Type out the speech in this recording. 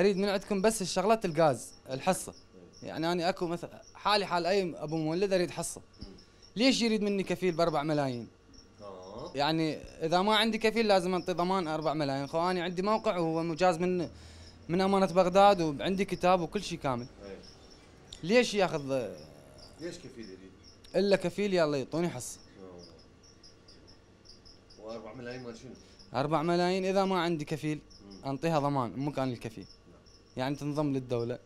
اريد من عندكم بس الشغلات الغاز الحصه يعني انا اكو مثلا حالي حال اي ابو مولد اريد حصه ليش يريد مني كفيل ب 4 ملايين؟ يعني اذا ما عندي كفيل لازم انطي ضمان 4 ملايين، خو انا عندي موقع وهو مجاز من من امانه بغداد وعندي كتاب وكل شيء كامل. ليش ياخذ ليش كفيل يريد؟ الا كفيل يلا يعطوني حصه. و4 ملايين مال شنو؟ 4 ملايين اذا ما عندي كفيل انطيها ضمان مو كان الكفيل. يعني تنضم للدولة